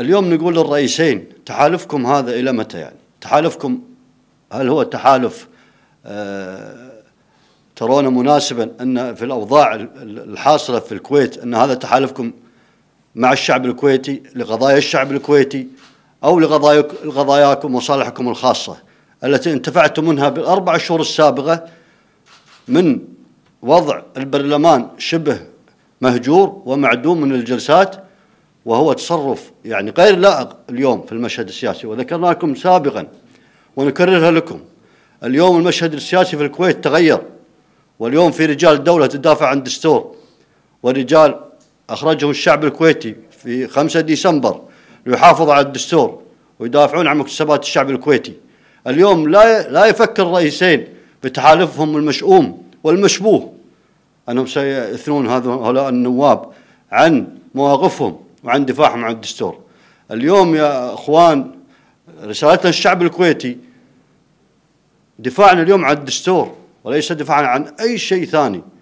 اليوم نقول للرئيسين تحالفكم هذا إلى متى يعني تحالفكم هل هو تحالف آه ترونه مناسبا أن في الأوضاع الحاصلة في الكويت أن هذا تحالفكم مع الشعب الكويتي لقضايا الشعب الكويتي أو لقضاياكم وصالحكم الخاصة التي انتفعتم منها بالأربع شهور السابقة من وضع البرلمان شبه مهجور ومعدوم من الجلسات وهو تصرف يعني غير لائق اليوم في المشهد السياسي وذكرنا لكم سابقا ونكررها لكم اليوم المشهد السياسي في الكويت تغير واليوم في رجال الدولة تدافع عن دستور ورجال أخرجهم الشعب الكويتي في 5 ديسمبر ليحافظ على الدستور ويدافعون عن مكتسبات الشعب الكويتي اليوم لا لا يفكر الرئيسين بتحالفهم المشؤوم والمشبوه أنهم سيثنون هؤلاء النواب عن مواقفهم وعن دفاعهم عن الدستور اليوم يا اخوان رسالتنا للشعب الكويتي دفاعنا اليوم عن الدستور وليس دفاعا عن اي شيء ثاني